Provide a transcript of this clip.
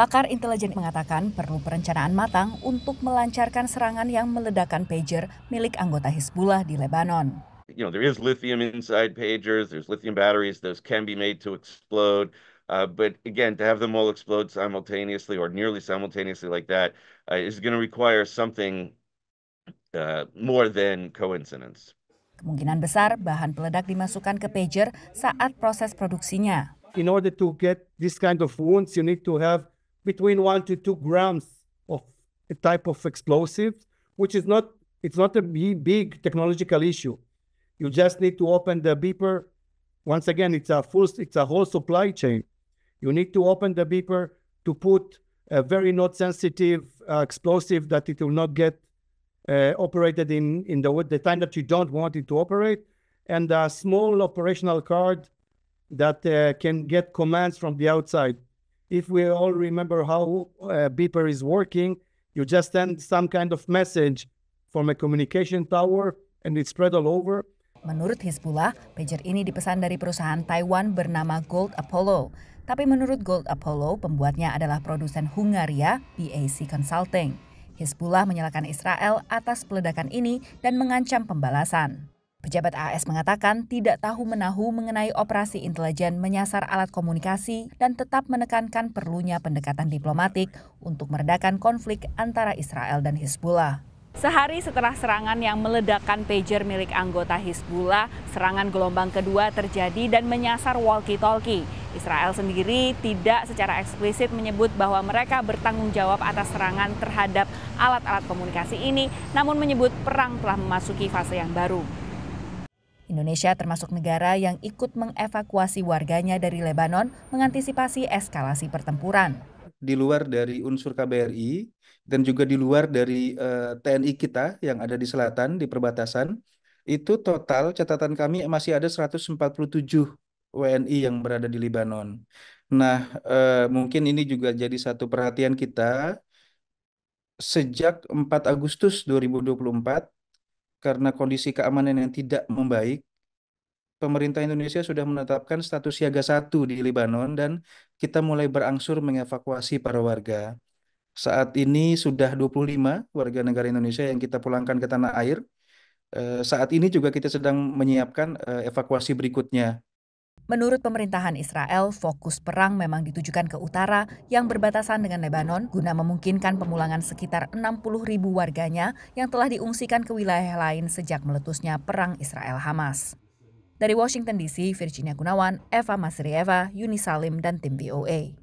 Pakar intelijen mengatakan perlu perencanaan matang untuk melancarkan serangan yang meledakan pager milik anggota Hizbullah di Lebanon. You know, there is lithium inside pagers, there's lithium batteries, those can be made to explode. Uh, but again, to have them all explode simultaneously or nearly simultaneously like that uh, is going to require something uh, more than coincidence. Kemungkinan besar bahan peledak dimasukkan ke pager saat proses produksinya. In order to get this kind of wounds, you need to have between one to two grams of a type of explosives, which is not it's not a big technological issue. You just need to open the beeper. Once again, it's a full it's a whole supply chain. You need to open the beeper to put a very not sensitive uh, explosive that it will not get uh, operated in in the the time that you don't want it to operate, and a small operational card that uh, can get commands from the outside. if we all remember how uh, beeper is working, you just send some kind of message from a communication tower and it spread all over. Menurut Hizbullah, pager ini dipesan dari perusahaan Taiwan bernama Gold Apollo. Tapi menurut Gold Apollo, pembuatnya adalah produsen Hungaria, BAC Consulting. Hizbullah menyalahkan Israel atas peledakan ini dan mengancam pembalasan. Pejabat AS mengatakan tidak tahu menahu mengenai operasi intelijen menyasar alat komunikasi dan tetap menekankan perlunya pendekatan diplomatik untuk meredakan konflik antara Israel dan Hizbullah. Sehari setelah serangan yang meledakkan pager milik anggota Hizbullah, serangan gelombang kedua terjadi dan menyasar walkie-talkie. Israel sendiri tidak secara eksplisit menyebut bahwa mereka bertanggung jawab atas serangan terhadap alat-alat komunikasi ini, namun menyebut perang telah memasuki fase yang baru. Indonesia termasuk negara yang ikut mengevakuasi warganya dari Lebanon mengantisipasi eskalasi pertempuran. Di luar dari unsur KBRI dan juga di luar dari uh, eh, TNI kita yang ada di selatan di perbatasan, itu total catatan kami masih ada 147 WNI yang berada di Lebanon. Nah, eh, mungkin ini juga jadi satu perhatian kita. Sejak 4 Agustus 2024, karena kondisi keamanan yang tidak membaik, pemerintah Indonesia sudah menetapkan status siaga satu di Lebanon dan kita mulai berangsur mengevakuasi para warga. Saat ini sudah 25 warga negara Indonesia yang kita pulangkan ke tanah air. Eh, saat ini juga kita sedang menyiapkan eh, evakuasi berikutnya Menurut pemerintahan Israel, fokus perang memang ditujukan ke utara yang berbatasan dengan Lebanon guna memungkinkan pemulangan sekitar 60 ribu warganya yang telah diungsikan ke wilayah lain sejak meletusnya perang Israel-Hamas. Dari Washington DC, Virginia Gunawan, Eva Masrieva, Yuni Salim, dan tim VOA.